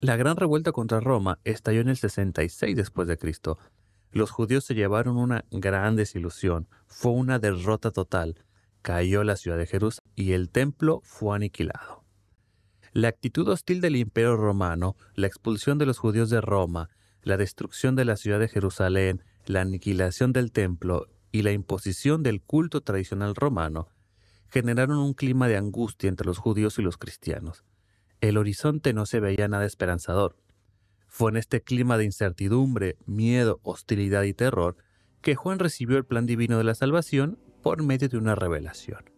La gran revuelta contra Roma estalló en el 66 después de Cristo. Los judíos se llevaron una gran desilusión, fue una derrota total. Cayó la ciudad de Jerusalén y el templo fue aniquilado. La actitud hostil del imperio romano, la expulsión de los judíos de Roma, la destrucción de la ciudad de Jerusalén, la aniquilación del templo y la imposición del culto tradicional romano generaron un clima de angustia entre los judíos y los cristianos. El horizonte no se veía nada esperanzador. Fue en este clima de incertidumbre, miedo, hostilidad y terror que Juan recibió el plan divino de la salvación por medio de una revelación.